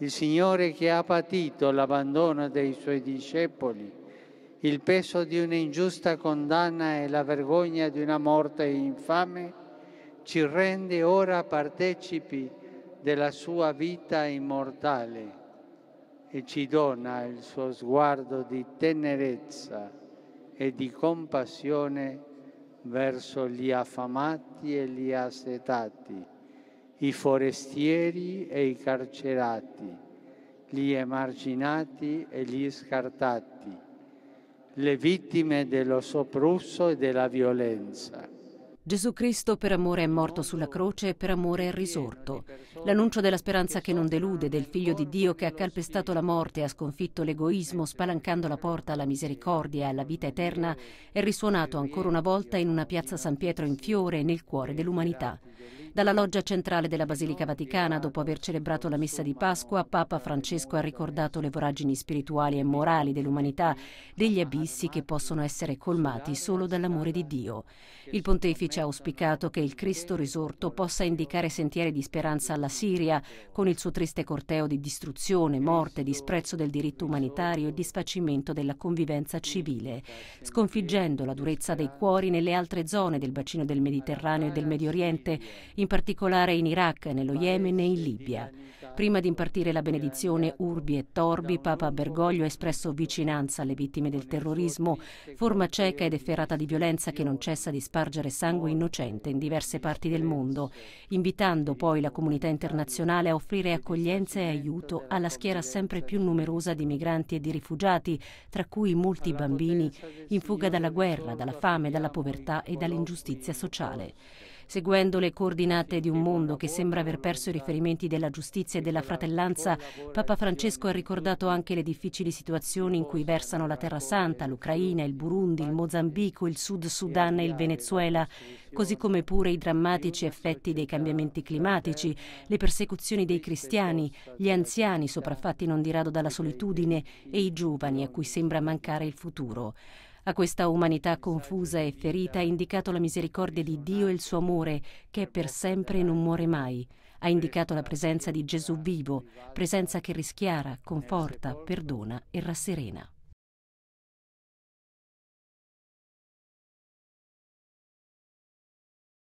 il Signore che ha patito l'abbandono dei suoi discepoli, il peso di un'ingiusta condanna e la vergogna di una morte infame, ci rende ora partecipi della sua vita immortale e ci dona il suo sguardo di tenerezza e di compassione verso gli affamati e gli assetati i forestieri e i carcerati, gli emarginati e gli scartati, le vittime dello soprusso e della violenza. Gesù Cristo per amore è morto sulla croce e per amore è risorto. L'annuncio della speranza che non delude, del figlio di Dio che ha calpestato la morte e ha sconfitto l'egoismo spalancando la porta alla misericordia e alla vita eterna, è risuonato ancora una volta in una piazza San Pietro in fiore nel cuore dell'umanità. Dalla loggia centrale della Basilica Vaticana, dopo aver celebrato la messa di Pasqua, Papa Francesco ha ricordato le voragini spirituali e morali dell'umanità, degli abissi che possono essere colmati solo dall'amore di Dio. Il pontefice ha auspicato che il Cristo risorto possa indicare sentieri di speranza alla Siria, con il suo triste corteo di distruzione, morte, disprezzo del diritto umanitario e disfacimento della convivenza civile, sconfiggendo la durezza dei cuori nelle altre zone del bacino del Mediterraneo e del Medio Oriente, in in particolare in Iraq, nello Yemen e in Libia. Prima di impartire la benedizione Urbi e Torbi, Papa Bergoglio ha espresso vicinanza alle vittime del terrorismo, forma cieca ed efferata di violenza che non cessa di spargere sangue innocente in diverse parti del mondo, invitando poi la comunità internazionale a offrire accoglienza e aiuto alla schiera sempre più numerosa di migranti e di rifugiati, tra cui molti bambini in fuga dalla guerra, dalla fame, dalla povertà e dall'ingiustizia sociale. Seguendo le coordinate di un mondo che sembra aver perso i riferimenti della giustizia e della fratellanza, Papa Francesco ha ricordato anche le difficili situazioni in cui versano la Terra Santa, l'Ucraina, il Burundi, il Mozambico, il Sud Sudan e il Venezuela, così come pure i drammatici effetti dei cambiamenti climatici, le persecuzioni dei cristiani, gli anziani sopraffatti non di rado dalla solitudine e i giovani a cui sembra mancare il futuro. A questa umanità confusa e ferita ha indicato la misericordia di Dio e il suo amore, che è per sempre e non muore mai. Ha indicato la presenza di Gesù vivo, presenza che rischiara, conforta, perdona e rasserena.